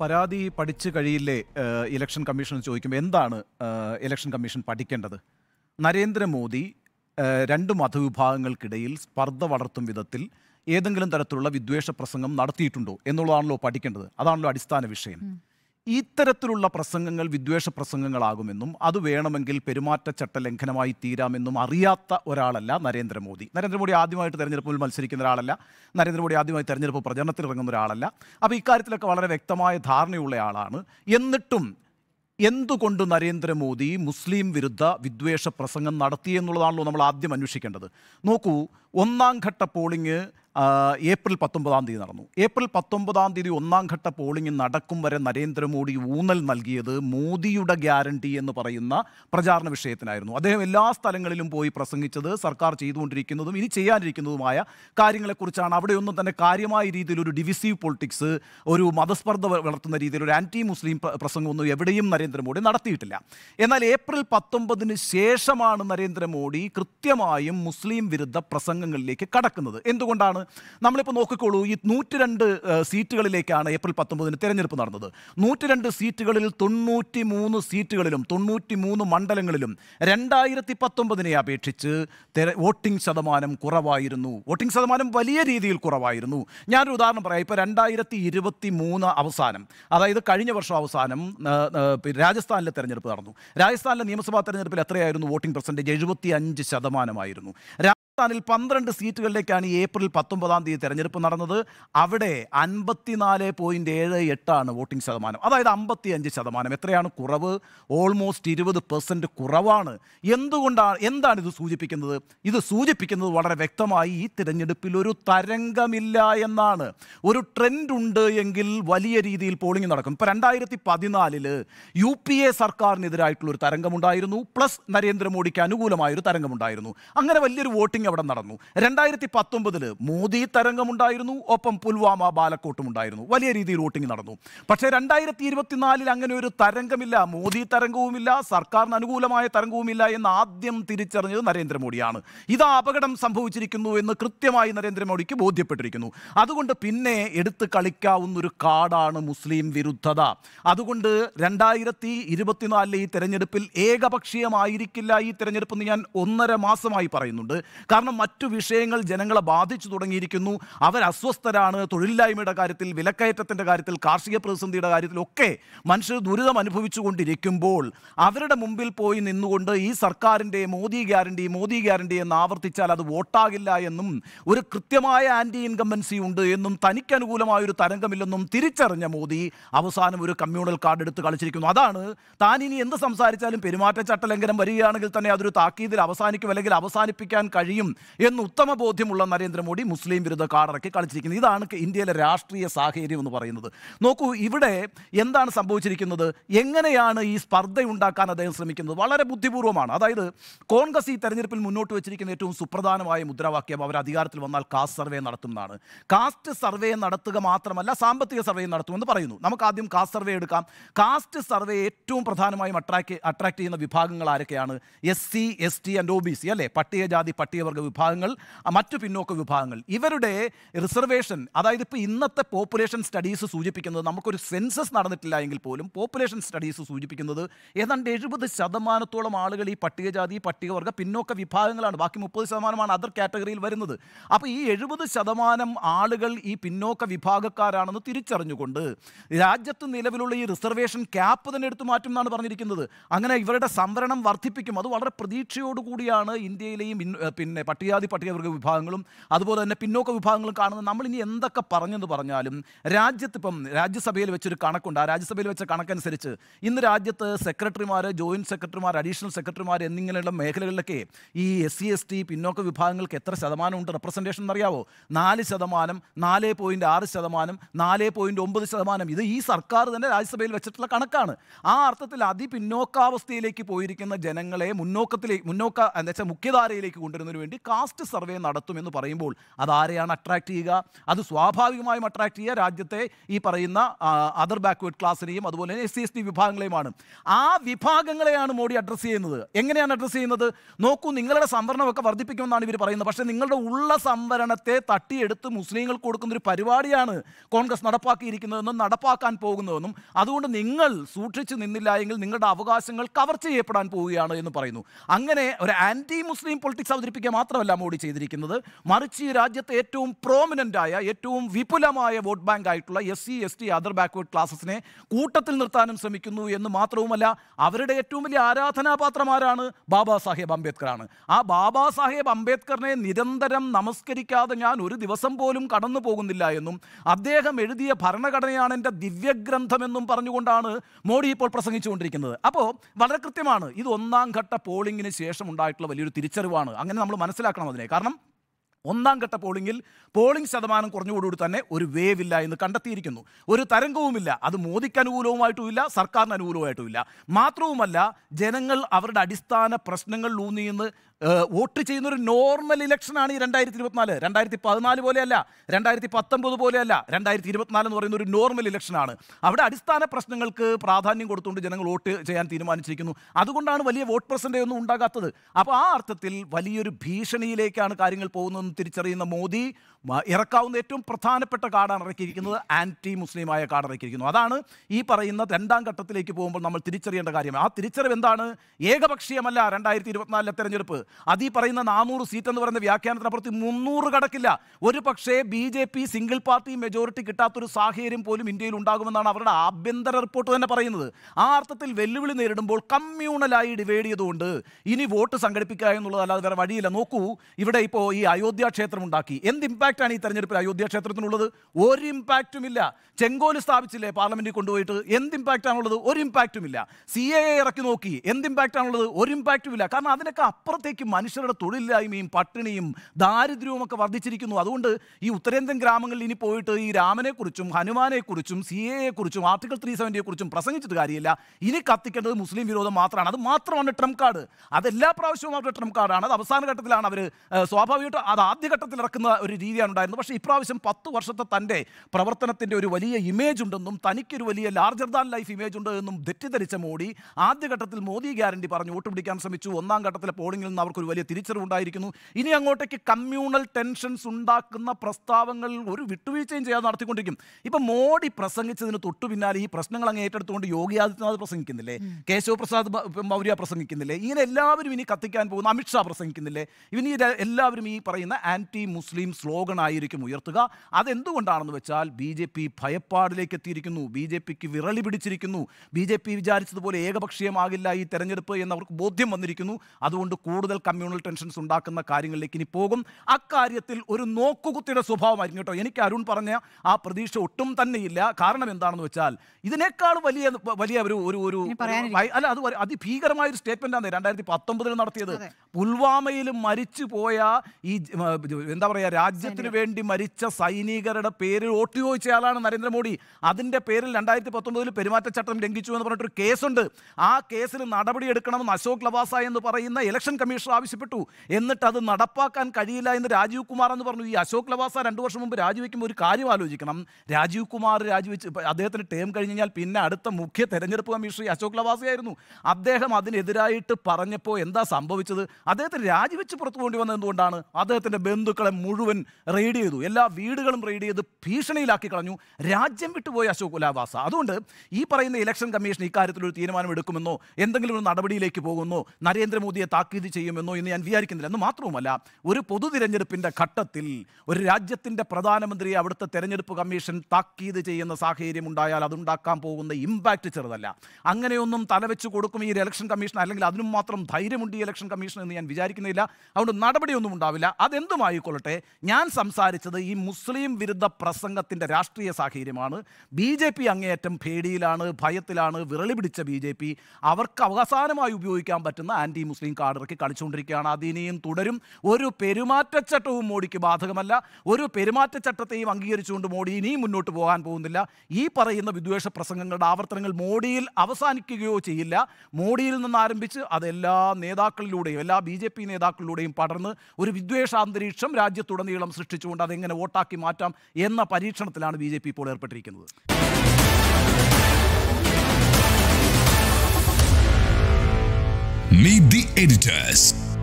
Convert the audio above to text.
പരാതി പഠിച്ചു കഴിയില്ലേ ഇലക്ഷൻ കമ്മീഷൻ ചോദിക്കും എന്താണ് ഇലക്ഷൻ കമ്മീഷൻ പഠിക്കേണ്ടത് നരേന്ദ്രമോദി രണ്ട് മതവിഭാഗങ്ങൾക്കിടയിൽ സ്പർദ്ധ വളർത്തും വിധത്തിൽ ഏതെങ്കിലും തരത്തിലുള്ള വിദ്വേഷ പ്രസംഗം നടത്തിയിട്ടുണ്ടോ എന്നുള്ളതാണല്ലോ പഠിക്കേണ്ടത് അതാണല്ലോ അടിസ്ഥാന വിഷയം ഇത്തരത്തിലുള്ള പ്രസംഗങ്ങൾ വിദ്വേഷ പ്രസംഗങ്ങളാകുമെന്നും അത് വേണമെങ്കിൽ പെരുമാറ്റച്ചട്ട ലംഘനമായി തീരാമെന്നും അറിയാത്ത ഒരാളല്ല നരേന്ദ്രമോദി നരേന്ദ്രമോദി ആദ്യമായിട്ട് തെരഞ്ഞെടുപ്പിൽ മത്സരിക്കുന്ന ഒരാളല്ല നരേന്ദ്രമോദി ആദ്യമായി തെരഞ്ഞെടുപ്പ് പ്രചരണത്തിൽ ഇറങ്ങുന്ന ഒരാളല്ല അപ്പോൾ ഇക്കാര്യത്തിലൊക്കെ വളരെ വ്യക്തമായ ധാരണയുള്ള ആളാണ് എന്നിട്ടും എന്തുകൊണ്ട് നരേന്ദ്രമോദി മുസ്ലിം വിരുദ്ധ വിദ്വേഷ പ്രസംഗം നടത്തിയെന്നുള്ളതാണല്ലോ നമ്മൾ ആദ്യം അന്വേഷിക്കേണ്ടത് നോക്കൂ ഒന്നാം ഘട്ട പോളിംഗ് ഏപ്രിൽ പത്തൊമ്പതാം തീയതി നടന്നു ഏപ്രിൽ പത്തൊമ്പതാം തീയതി ഒന്നാം ഘട്ട പോളിംഗ് നടക്കും വരെ നരേന്ദ്രമോദി ഊന്നൽ നൽകിയത് മോദിയുടെ ഗ്യാരണ്ടി എന്ന് പറയുന്ന പ്രചാരണ വിഷയത്തിനായിരുന്നു അദ്ദേഹം എല്ലാ സ്ഥലങ്ങളിലും പോയി പ്രസംഗിച്ചത് സർക്കാർ ചെയ്തുകൊണ്ടിരിക്കുന്നതും ഇനി ചെയ്യാനിരിക്കുന്നതുമായ കാര്യങ്ങളെക്കുറിച്ചാണ് അവിടെയൊന്നും തന്നെ കാര്യമായ രീതിയിൽ ഒരു ഡിവിസീവ് പൊളിറ്റിക്സ് ഒരു മതസ്പർദ്ധ വളർത്തുന്ന രീതിയിൽ ഒരു ആൻറ്റി മുസ്ലിം പ്രസംഗമൊന്നും എവിടെയും നരേന്ദ്രമോദി നടത്തിയിട്ടില്ല എന്നാൽ ഏപ്രിൽ പത്തൊമ്പതിന് ശേഷമാണ് നരേന്ദ്രമോദി കൃത്യമായും മുസ്ലിം വിരുദ്ധ പ്രസംഗങ്ങളിലേക്ക് കടക്കുന്നത് എന്തുകൊണ്ടാണ് നമ്മളിപ്പോൾ നോക്കിക്കോളൂ ഈ രണ്ട് സീറ്റുകളിലേക്കാണ് ഏപ്രിൽ പത്തൊമ്പതിന് തിരഞ്ഞെടുപ്പ് നടന്നത് രണ്ട് സീറ്റുകളിൽ തൊണ്ണൂറ്റി മൂന്ന് സീറ്റുകളിലും തൊണ്ണൂറ്റി മൂന്ന് മണ്ഡലങ്ങളിലും രണ്ടായിരത്തി പത്തൊമ്പതിനെ അപേക്ഷിച്ച് വോട്ടിംഗ് ശതമാനം കുറവായിരുന്നു വോട്ടിംഗ് ശതമാനം വലിയ രീതിയിൽ കുറവായിരുന്നു ഞാനൊരു ഉദാഹരണം പറയാം ഇപ്പോൾ രണ്ടായിരത്തി ഇരുപത്തി മൂന്ന് അവസാനം അതായത് കഴിഞ്ഞ വർഷം അവസാനം രാജസ്ഥാനിലെ തെരഞ്ഞെടുപ്പ് നടന്നു രാജസ്ഥാനിലെ നിയമസഭാ തെരഞ്ഞെടുപ്പിൽ എത്രയായിരുന്നു വോട്ടിംഗ് പെർസെൻറ്റേജ് എഴുപത്തി അഞ്ച് ശതമാനമായിരുന്നു രാജസ്ഥാനിൽ പന്ത്രണ്ട് സീറ്റുകളിലേക്കാണ് ഈ ഏപ്രിൽ പത്തൊമ്പതാം തീയതി തെരഞ്ഞെടുപ്പ് നടന്നത് അവിടെ അൻപത്തിനാല് പോയിന്റ് ഏഴ് എട്ടാണ് വോട്ടിംഗ് ശതമാനം അതായത് അമ്പത്തിയഞ്ച് ശതമാനം എത്രയാണ് കുറവ് ഓൾമോസ്റ്റ് ഇരുപത് പെർസെൻറ്റ് കുറവാണ് എന്തുകൊണ്ടാണ് എന്താണ് ഇത് സൂചിപ്പിക്കുന്നത് ഇത് സൂചിപ്പിക്കുന്നത് വളരെ വ്യക്തമായി ഈ തിരഞ്ഞെടുപ്പിൽ ഒരു തരംഗമില്ല എന്നാണ് ഒരു ട്രെൻഡ് ഉണ്ട് എങ്കിൽ വലിയ രീതിയിൽ പോളിംഗ് നടക്കും ഇപ്പോൾ രണ്ടായിരത്തി പതിനാലിൽ യു പി എ സർക്കാരിനെതിരായിട്ടുള്ളൊരു തരംഗമുണ്ടായിരുന്നു പ്ലസ് നരേന്ദ്രമോദിക്ക് അനുകൂലമായൊരു തരംഗമുണ്ടായിരുന്നു അങ്ങനെ വലിയൊരു വോട്ടിംഗ് ഷൂട്ടിംഗ് അവിടെ നടന്നു രണ്ടായിരത്തി പത്തൊമ്പതിൽ മോദി തരംഗമുണ്ടായിരുന്നു ഒപ്പം പുൽവാമ ബാലക്കോട്ടും ഉണ്ടായിരുന്നു വലിയ രീതിയിൽ വോട്ടിംഗ് നടന്നു പക്ഷേ രണ്ടായിരത്തി ഇരുപത്തിനാലിൽ അങ്ങനെ ഒരു തരംഗമില്ല മോദി തരംഗവുമില്ല സർക്കാരിന് അനുകൂലമായ തരംഗവുമില്ല എന്ന് ആദ്യം തിരിച്ചറിഞ്ഞത് നരേന്ദ്രമോദിയാണ് ഇത് അപകടം സംഭവിച്ചിരിക്കുന്നു എന്ന് കൃത്യമായി നരേന്ദ്രമോദിക്ക് ബോധ്യപ്പെട്ടിരിക്കുന്നു അതുകൊണ്ട് പിന്നെ എടുത്ത് കളിക്കാവുന്ന ഒരു കാടാണ് മുസ്ലിം വിരുദ്ധത അതുകൊണ്ട് രണ്ടായിരത്തി ഇരുപത്തിനാലിലെ ഈ തെരഞ്ഞെടുപ്പിൽ ഏകപക്ഷീയമായിരിക്കില്ല ഈ തെരഞ്ഞെടുപ്പ് ഞാൻ ഒന്നര മാസമായി പറയുന്നുണ്ട് കാരണം മറ്റു വിഷയങ്ങൾ ജനങ്ങളെ ബാധിച്ചു തുടങ്ങിയിരിക്കുന്നു അവർ അസ്വസ്ഥരാണ് തൊഴിലില്ലായ്മയുടെ കാര്യത്തിൽ വിലക്കയറ്റത്തിൻ്റെ കാര്യത്തിൽ കാർഷിക പ്രതിസന്ധിയുടെ കാര്യത്തിലൊക്കെ മനുഷ്യർ ദുരിതം അനുഭവിച്ചുകൊണ്ടിരിക്കുമ്പോൾ അവരുടെ മുമ്പിൽ പോയി നിന്നുകൊണ്ട് ഈ സർക്കാരിൻ്റെ മോദി ഗ്യാരണ്ടി മോദി ഗ്യാരണ്ടി എന്ന് ആവർത്തിച്ചാൽ അത് വോട്ടാകില്ല എന്നും ഒരു കൃത്യമായ ആൻറ്റി ഇൻകമ്പൻസി ഉണ്ട് എന്നും തനിക്ക് അനുകൂലമായ ഒരു തരംഗമില്ലെന്നും തിരിച്ചറിഞ്ഞ മോദി അവസാനം ഒരു കമ്മ്യൂണൽ കാർഡ് എടുത്ത് കളിച്ചിരിക്കുന്നു അതാണ് താൻ ഇനി എന്ത് സംസാരിച്ചാലും പെരുമാറ്റച്ചട്ട ലംഘനം വരികയാണെങ്കിൽ തന്നെ അതൊരു താക്കീതിൽ അവസാനിക്കും അല്ലെങ്കിൽ അവസാനിപ്പിക്കാൻ കഴിയും ചെയ്യും എന്ന് ഉത്തമ ബോധ്യമുള്ള നരേന്ദ്രമോദി മുസ്ലിം വിരുദ്ധ കാർഡറക്കി കളിച്ചിരിക്കുന്നത് ഇതാണ് ഇന്ത്യയിലെ രാഷ്ട്രീയ സാഹചര്യം എന്ന് പറയുന്നത് നോക്കൂ ഇവിടെ എന്താണ് സംഭവിച്ചിരിക്കുന്നത് എങ്ങനെയാണ് ഈ സ്പർദ്ധയുണ്ടാക്കാൻ അദ്ദേഹം ശ്രമിക്കുന്നത് വളരെ ബുദ്ധിപൂർവ്വമാണ് അതായത് കോൺഗ്രസ് ഈ തെരഞ്ഞെടുപ്പിൽ മുന്നോട്ട് വെച്ചിരിക്കുന്ന ഏറ്റവും സുപ്രധാനമായ മുദ്രാവാക്യം അവർ അധികാരത്തിൽ വന്നാൽ കാസ്റ്റ് സർവേ നടത്തുന്നതാണ് കാസ്റ്റ് സർവേ നടത്തുക മാത്രമല്ല സാമ്പത്തിക സർവേ നടത്തുമെന്ന് പറയുന്നു നമുക്ക് ആദ്യം കാസ്റ്റ് സർവേ എടുക്കാം കാസ്റ്റ് സർവേ ഏറ്റവും പ്രധാനമായും അട്രാക്ട് അട്രാക്ട് ചെയ്യുന്ന വിഭാഗങ്ങൾ ആരൊക്കെയാണ് S C S T and O B C അല്ലേ പട്ടികജാതി പട്ടിക പിന്നോക്കവർഗ വിഭാഗങ്ങൾ മറ്റു പിന്നോക്ക വിഭാഗങ്ങൾ ഇവരുടെ റിസർവേഷൻ അതായത് ഇപ്പോൾ ഇന്നത്തെ പോപ്പുലേഷൻ സ്റ്റഡീസ് സൂചിപ്പിക്കുന്നത് നമുക്കൊരു സെൻസസ് നടന്നിട്ടില്ല എങ്കിൽ പോലും പോപ്പുലേഷൻ സ്റ്റഡീസ് സൂചിപ്പിക്കുന്നത് ഏതാണ്ട് എഴുപത് ശതമാനത്തോളം ആളുകൾ ഈ പട്ടികജാതി പട്ടികവർഗ പിന്നോക്ക വിഭാഗങ്ങളാണ് ബാക്കി മുപ്പത് ശതമാനമാണ് അതർ കാറ്റഗറിയിൽ വരുന്നത് അപ്പോൾ ഈ എഴുപത് ശതമാനം ആളുകൾ ഈ പിന്നോക്ക വിഭാഗക്കാരാണെന്ന് തിരിച്ചറിഞ്ഞുകൊണ്ട് രാജ്യത്ത് നിലവിലുള്ള ഈ റിസർവേഷൻ ക്യാപ്പ് തന്നെ എടുത്തു മാറ്റും എന്നാണ് പറഞ്ഞിരിക്കുന്നത് അങ്ങനെ ഇവരുടെ സംവരണം വർദ്ധിപ്പിക്കും അത് വളരെ പ്രതീക്ഷയോടുകൂടിയാണ് ഇന്ത്യയിലെയും പിന്നെ പട്ടികാതി പട്ടികവർഗ വിഭാഗങ്ങളും അതുപോലെ തന്നെ പിന്നോക്ക വിഭാഗങ്ങളും കാണുന്ന നമ്മൾ ഇനി എന്തൊക്കെ പറഞ്ഞെന്ന് പറഞ്ഞാലും രാജ്യത്ത് ഇപ്പം രാജ്യസഭയിൽ വെച്ചൊരു കണക്കുണ്ട് ആ രാജ്യസഭയിൽ വെച്ച കണക്കനുസരിച്ച് ഇന്ന് രാജ്യത്ത് സെക്രട്ടറിമാർ ജോയിൻറ്റ് സെക്രട്ടറിമാർ അഡീഷണൽ സെക്രട്ടറിമാർ എന്നിങ്ങനെയുള്ള മേഖലകളിലൊക്കെ ഈ എസ് സി എസ് ടി പിന്നോക്ക വിഭാഗങ്ങൾക്ക് എത്ര ശതമാനമുണ്ട് റെപ്രസെൻറ്റേഷൻ എന്നറിയാവോ നാല് ശതമാനം നാല് പോയിൻറ്റ് ആറ് ശതമാനം നാല് പോയിൻറ്റ് ഒമ്പത് ശതമാനം ഇത് ഈ സർക്കാർ തന്നെ രാജ്യസഭയിൽ വെച്ചിട്ടുള്ള കണക്കാണ് ആ അർത്ഥത്തിൽ അതിപിന്നോക്കാവസ്ഥയിലേക്ക് പോയിരിക്കുന്ന ജനങ്ങളെ മുന്നോക്കത്തിലേക്ക് മുന്നോക്ക എന്താ വെച്ചാൽ മുഖ്യധാരയിലേക്ക് കൊണ്ടുവരുന്നതിന് വേണ്ടി വേണ്ടി കാസ്റ്റ് സർവേ നടത്തുമെന്ന് പറയുമ്പോൾ അതാരെയാണ് അട്രാക്ട് ചെയ്യുക അത് സ്വാഭാവികമായും അട്രാക്ട് ചെയ്യുക രാജ്യത്തെ ഈ പറയുന്ന അതർ ബാക്ക്വേർഡ് ക്ലാസ്സിനെയും അതുപോലെ തന്നെ എസ് സി എസ് ടി വിഭാഗങ്ങളെയുമാണ് ആ വിഭാഗങ്ങളെയാണ് മോഡി അഡ്രസ്സ് ചെയ്യുന്നത് എങ്ങനെയാണ് അഡ്രസ്സ് ചെയ്യുന്നത് നോക്കൂ നിങ്ങളുടെ സംവരണമൊക്കെ വർദ്ധിപ്പിക്കുമെന്നാണ് ഇവർ പറയുന്നത് പക്ഷേ നിങ്ങളുടെ ഉള്ള സംവരണത്തെ തട്ടിയെടുത്ത് മുസ്ലിങ്ങൾക്ക് കൊടുക്കുന്ന ഒരു പരിപാടിയാണ് കോൺഗ്രസ് നടപ്പാക്കിയിരിക്കുന്നതെന്നും നടപ്പാക്കാൻ പോകുന്നതെന്നും അതുകൊണ്ട് നിങ്ങൾ സൂക്ഷിച്ചു നിന്നില്ല എങ്കിൽ നിങ്ങളുടെ അവകാശങ്ങൾ കവർ ചെയ്യപ്പെടാൻ പോവുകയാണ് എന്ന് പറയുന്നു അങ്ങനെ ഒരു ആൻറ്റി മുസ്ലിം പൊളിറ്റിക്സ് അവതരിപ്പിക്കാൻ മാത്രമല്ല മോഡി ചെയ്തിരിക്കുന്നത് മറിച്ച് ഈ രാജ്യത്തെ ഏറ്റവും ആയ ഏറ്റവും വിപുലമായ വോട്ട് ബാങ്ക് ആയിട്ടുള്ള S C S T other backward ക്ലാസസിനെ കൂട്ടത്തിൽ നിർത്താനും ശ്രമിക്കുന്നു എന്ന് മാത്രവുമല്ല അവരുടെ ഏറ്റവും വലിയ ആരാധനാപാത്രമാരാണ് ബാബാ സാഹേബ് അംബേദ്കറാണ് ആ ബാബാ സാഹേബ് അംബേദ്കറിനെ നിരന്തരം നമസ്കരിക്കാതെ ഞാൻ ഒരു ദിവസം പോലും കടന്നു പോകുന്നില്ല എന്നും അദ്ദേഹം എഴുതിയ ഭരണഘടനയാണ് എൻ്റെ ദിവ്യഗ്രന്ഥമെന്നും പറഞ്ഞുകൊണ്ടാണ് മോഡി ഇപ്പോൾ പ്രസംഗിച്ചുകൊണ്ടിരിക്കുന്നത് അപ്പോൾ വളരെ കൃത്യമാണ് ഇത് ഒന്നാം ഘട്ട പോളിംഗിന് ശേഷം ഉണ്ടായിട്ടുള്ള വലിയൊരു തിരിച്ചറിവാണ് അങ്ങനെ നമ്മൾ മനസ്സിലാക്കി മനസ്സിലാക്കണം അതിനെ കാരണം ഒന്നാം ഘട്ട പോളിംഗിൽ പോളിംഗ് ശതമാനം കുറഞ്ഞുകൂടി തന്നെ ഒരു വേവില്ല എന്ന് കണ്ടെത്തിയിരിക്കുന്നു ഒരു തരംഗവുമില്ല അത് മോദിക്ക് അനുകൂലവുമായിട്ടുമില്ല സർക്കാരിന് അനുകൂലമായിട്ടുമില്ല മാത്രവുമല്ല ജനങ്ങൾ അവരുടെ അടിസ്ഥാന പ്രശ്നങ്ങൾ ഊന്നിയെന്ന് വോട്ട് ചെയ്യുന്ന ഒരു നോർമൽ ഇലക്ഷനാണ് ഈ രണ്ടായിരത്തി ഇരുപത്തിനാല് രണ്ടായിരത്തി പതിനാല് പോലെയല്ല രണ്ടായിരത്തി പത്തൊമ്പത് പോലെയല്ല രണ്ടായിരത്തി ഇരുപത്തിനാല് എന്ന് പറയുന്ന ഒരു നോർമൽ ഇലക്ഷനാണ് അവിടെ അടിസ്ഥാന പ്രശ്നങ്ങൾക്ക് പ്രാധാന്യം കൊടുത്തുകൊണ്ട് ജനങ്ങൾ വോട്ട് ചെയ്യാൻ തീരുമാനിച്ചിരിക്കുന്നു അതുകൊണ്ടാണ് വലിയ വോട്ട് പെർസെൻറ്റേജ് ഒന്നും ഉണ്ടാകാത്തത് അപ്പോൾ ആ അർത്ഥത്തിൽ വലിയൊരു ഭീഷണിയിലേക്കാണ് കാര്യങ്ങൾ പോകുന്നതെന്ന് തിരിച്ചറിയുന്ന മോദി ഇറക്കാവുന്ന ഏറ്റവും പ്രധാനപ്പെട്ട കാർഡാണ് ഇറക്കിയിരിക്കുന്നത് ആൻറ്റി മുസ്ലിമായ കാർഡ് ഇറക്കിയിരിക്കുന്നു അതാണ് ഈ പറയുന്ന രണ്ടാം ഘട്ടത്തിലേക്ക് പോകുമ്പോൾ നമ്മൾ തിരിച്ചറിയേണ്ട കാര്യം ആ തിരിച്ചറിവ് എന്താണ് ഏകപക്ഷീയമല്ല രണ്ടായിരത്തി ഇരുപത്തിനാലിലെ തെരഞ്ഞെടുപ്പ് അതീ പറയുന്ന നാനൂറ് സീറ്റ് എന്ന് പറയുന്ന വ്യാഖ്യാനത്തിനപ്പുറത്ത് മുന്നൂറ് കടക്കില്ല ഒരു പക്ഷേ B J P single party majority കിട്ടാത്തൊരു സാഹചര്യം പോലും ഇന്ത്യയിൽ ഉണ്ടാകുമെന്നാണ് അവരുടെ ആഭ്യന്തര റിപ്പോർട്ട് തന്നെ പറയുന്നത് ആ അർത്ഥത്തിൽ വെല്ലുവിളി നേരിടുമ്പോൾ കമ്മ്യൂണലായി ഡിവൈഡ് ചെയ്തുകൊണ്ട് ഇനി വോട്ട് സംഘടിപ്പിക്കുക എന്നുള്ളതല്ലാതെ വേറെ വഴിയില്ല നോക്കൂ ഇവിടെ ഇപ്പോൾ ഈ അയോധ്യ ക്ഷേത്രം ഉണ്ടാക്കി എന്ത് ഇമ്പാക്റ്റാണ് ഈ തെരഞ്ഞെടുപ്പിൽ അയോധ്യ ക്ഷേത്രത്തിനുള്ളത് ഒരു ഇമ്പാക്റ്റും ഇല്ല ചെങ്കോല് സ്ഥാപിച്ചില്ലേ പാർലമെന്റിൽ കൊണ്ടുപോയിട്ട് എന്ത് ഇമ്പാക്റ്റാണുള്ളത് ഒരു ഇമ്പാക്റ്റും ഇല്ല സി എ ഇറക്കി നോക്കി എന്ത് ഇമ്പാക്റ്റാണുള്ളത് ഒരു ഇമ്പാക്റ്റും ഇല്ല കാരണം അതിനൊക്കെ അപ്പുറത്തേക്ക് ബാക്കി മനുഷ്യരുടെ തൊഴിലില്ലായ്മയും പട്ടിണിയും ദാരിദ്ര്യവും ഒക്കെ വർദ്ധിച്ചിരിക്കുന്നു അതുകൊണ്ട് ഈ ഉത്തരേന്ത്യൻ ഗ്രാമങ്ങളിൽ ഇനി പോയിട്ട് ഈ രാമനെക്കുറിച്ചും ഹനുമാനെക്കുറിച്ചും സി എയെക്കുറിച്ചും ആർട്ടിക്കിൾ ത്രീ സെവൻറ്റിയെക്കുറിച്ചും പ്രസംഗിച്ചിട്ട് കാര്യമില്ല ഇനി കത്തിക്കേണ്ടത് മുസ്ലിം വിരോധം മാത്രമാണ് അത് മാത്രമാണ് ട്രംപ് കാർഡ് അതെല്ലാ പ്രാവശ്യവും അവരുടെ ട്രംപ് കാർഡാണ് അത് അവസാന ഘട്ടത്തിലാണ് അവർ സ്വാഭാവികമായിട്ട് അത് ആദ്യ ഘട്ടത്തിൽ ഇറക്കുന്ന ഒരു രീതിയാണ് ഉണ്ടായിരുന്നത് പക്ഷേ ഇപ്രാവശ്യം പത്ത് വർഷത്തെ തൻ്റെ പ്രവർത്തനത്തിൻ്റെ ഒരു വലിയ ഇമേജ് ഉണ്ടെന്നും തനിക്കൊരു വലിയ ലാർജർ ദാൻ ലൈഫ് ഇമേജ് ഉണ്ട് എന്നും തെറ്റിദ്ധരിച്ച മോഡി ആദ്യഘട്ടത്തിൽ മോദി ഗ്യാരണ്ടി പറഞ്ഞു വോട്ട് പിടിക്കാൻ ശ്രമിച്ചു ഒന്നാം ഘട്ടത്തിലെ പോളിംഗിൽ നിന്ന് അവർക്കൊരു വലിയ തിരിച്ചറിവുണ്ടായിരിക്കുന്നു ഇനി അങ്ങോട്ടേക്ക് കമ്മ്യൂണൽ ടെൻഷൻസ് ഉണ്ടാക്കുന്ന പ്രസ്താവങ്ങളിൽ ഒരു വിട്ടുവീഴ്ചയും ചെയ്യാതെ നടത്തിക്കൊണ്ടിരിക്കും ഇപ്പം മോഡി പ്രസംഗിച്ചതിന് തൊട്ടു പിന്നാലെ ഈ പ്രശ്നങ്ങൾ അങ്ങ് ഏറ്റെടുത്തുകൊണ്ട് യോഗി ആദിത്യനാഥ് പ്രസംഗിക്കുന്നില്ലേ കേശവ പ്രസാദ് മൗര്യ പ്രസംഗിക്കുന്നില്ലേ ഇങ്ങനെ എല്ലാവരും ഇനി കത്തിക്കാൻ പോകുന്ന അമിത്ഷാ പ്രസംഗിക്കുന്നില്ലേ ഇനി എല്ലാവരും ഈ പറയുന്ന ആൻറ്റി മുസ്ലിം സ്ലോഗൺ ആയിരിക്കും ഉയർത്തുക അതെന്തുകൊണ്ടാണെന്ന് വെച്ചാൽ ബി ജെ പി ഭയപ്പാടിലേക്ക് എത്തിയിരിക്കുന്നു ബി ജെ പിക്ക് വിറളി പിടിച്ചിരിക്കുന്നു ബി ജെ പി വിചാരിച്ചതുപോലെ ഏകപക്ഷീയമാകില്ല ഈ തെരഞ്ഞെടുപ്പ് എന്നവർക്ക് ബോധ്യം വന്നിരിക്കുന്നു അതുകൊണ്ട് കൂടുതൽ കമ്മ്യൂണൽ ടെൻഷൻസ് ഉണ്ടാക്കുന്ന കാര്യങ്ങളിലേക്ക് ഇനി പോകും അക്കാര്യത്തിൽ ഒരു നോക്കുകുത്തിയുടെ സ്വഭാവമായിരിക്കും കേട്ടോ എനിക്ക് അരുൺ പറഞ്ഞ ആ പ്രതീക്ഷ ഒട്ടും തന്നെ ഇല്ല കാരണം എന്താണെന്ന് വെച്ചാൽ ഇതിനേക്കാൾ വലിയ വലിയ ഒരു ഒരു ഒരു അല്ല അത് അതിഭീകരമായ ഒരു സ്റ്റേറ്റ്മെന്റ് ആണ് രണ്ടായിരത്തി പത്തൊമ്പതിൽ നടത്തിയത് പുൽവാമയിൽ മരിച്ചു പോയ ഈ എന്താ പറയുക രാജ്യത്തിന് വേണ്ടി മരിച്ച സൈനികരുടെ പേരിൽ വോട്ട് ചോദിച്ച ആളാണ് നരേന്ദ്രമോദി അതിൻ്റെ പേരിൽ രണ്ടായിരത്തി പത്തൊമ്പതിൽ പെരുമാറ്റച്ചട്ടം ലംഘിച്ചു എന്ന് പറഞ്ഞിട്ടൊരു കേസുണ്ട് ആ കേസിൽ നടപടിയെടുക്കണമെന്ന് അശോക് ലവാസ എന്ന് പറയുന്ന ഇലക്ഷൻ കമ്മീഷൻ കമ്മീഷൻ ആവശ്യപ്പെട്ടു എന്നിട്ട് അത് നടപ്പാക്കാൻ കഴിയില്ല എന്ന് രാജീവ് കുമാർ എന്ന് പറഞ്ഞു ഈ അശോക് ലവാസ രണ്ട് വർഷം മുമ്പ് രാജിവെക്കുമ്പോൾ ഒരു കാര്യം ആലോചിക്കണം രാജീവ് കുമാർ രാജിവെച്ച് അദ്ദേഹത്തിന് ടേം കഴിഞ്ഞ് കഴിഞ്ഞാൽ പിന്നെ അടുത്ത മുഖ്യ തെരഞ്ഞെടുപ്പ് കമ്മീഷൻ അശോക് ലവാസയായിരുന്നു അദ്ദേഹം അതിനെതിരായിട്ട് പറഞ്ഞപ്പോൾ എന്താ സംഭവിച്ചത് അദ്ദേഹത്തെ രാജിവെച്ച് പുറത്തു കൊണ്ടുവന്നത് എന്തുകൊണ്ടാണ് അദ്ദേഹത്തിൻ്റെ ബന്ധുക്കളെ മുഴുവൻ റെയ്ഡ് ചെയ്തു എല്ലാ വീടുകളും റെയ്ഡ് ചെയ്ത് ഭീഷണിയിലാക്കി കളഞ്ഞു രാജ്യം വിട്ടുപോയ അശോക് ലവാസ അതുകൊണ്ട് ഈ പറയുന്ന ഇലക്ഷൻ കമ്മീഷൻ ഇക്കാര്യത്തിൽ ഒരു തീരുമാനം എടുക്കുമെന്നോ എന്തെങ്കിലും ഒരു നടപടിയിലേക്ക് പോകുന്നോ നരേന്ദ്രമോദിയെ താക്കീത് ചെയ്യും ചെയ്യുമെന്നോ എന്ന് ഞാൻ വിചാരിക്കുന്നില്ല എന്ന് മാത്രവുമല്ല ഒരു പൊതു തിരഞ്ഞെടുപ്പിൻ്റെ ഘട്ടത്തിൽ ഒരു രാജ്യത്തിൻ്റെ പ്രധാനമന്ത്രിയെ അവിടുത്തെ തെരഞ്ഞെടുപ്പ് കമ്മീഷൻ താക്കീത് ചെയ്യുന്ന സാഹചര്യം ഉണ്ടായാൽ അതുണ്ടാക്കാൻ പോകുന്ന ഇമ്പാക്റ്റ് ചെറുതല്ല അങ്ങനെയൊന്നും തലവെച്ച് കൊടുക്കും ഈ ഇലക്ഷൻ കമ്മീഷൻ അല്ലെങ്കിൽ അതിനും മാത്രം ധൈര്യമുണ്ട് ഈ ഇലക്ഷൻ കമ്മീഷൻ എന്ന് ഞാൻ വിചാരിക്കുന്നില്ല അതുകൊണ്ട് നടപടിയൊന്നും ഉണ്ടാവില്ല അതെന്തുമായിക്കൊള്ളട്ടെ ഞാൻ സംസാരിച്ചത് ഈ മുസ്ലിം വിരുദ്ധ പ്രസംഗത്തിൻ്റെ രാഷ്ട്രീയ സാഹചര്യമാണ് ബി ജെ പി അങ്ങേയറ്റം പേടിയിലാണ് ഭയത്തിലാണ് വിരളി പിടിച്ച ബി ജെ പി അവർക്ക് അവസാനമായി ഉപയോഗിക്കാൻ പറ്റുന്ന ആൻറ്റി മുസ്ലിം കാർഡ് ഇറക്കി കളിച്ചു കാണിച്ചുകൊണ്ടിരിക്കുകയാണ് അതിനെയും തുടരും ഒരു പെരുമാറ്റച്ചട്ടവും മോഡിക്ക് ബാധകമല്ല ഒരു പെരുമാറ്റച്ചട്ടത്തെയും അംഗീകരിച്ചുകൊണ്ട് മോഡി ഇനിയും മുന്നോട്ട് പോകാൻ പോകുന്നില്ല ഈ പറയുന്ന വിദ്വേഷ പ്രസംഗങ്ങളുടെ ആവർത്തനങ്ങൾ മോഡിയിൽ അവസാനിക്കുകയോ ചെയ്യില്ല മോഡിയിൽ നിന്ന് ആരംഭിച്ച് അതെല്ലാ നേതാക്കളിലൂടെയും എല്ലാ ബി ജെ പി നേതാക്കളിലൂടെയും പടർന്ന് ഒരു വിദ്വേഷാന്തരീക്ഷം രാജ്യത്തുടനീളം സൃഷ്ടിച്ചുകൊണ്ട് അതെങ്ങനെ വോട്ടാക്കി മാറ്റാം എന്ന പരീക്ഷണത്തിലാണ് ബി ജെ പി ഇപ്പോൾ ഏർപ്പെട്ടിരിക്കുന്നത് Meet the editors.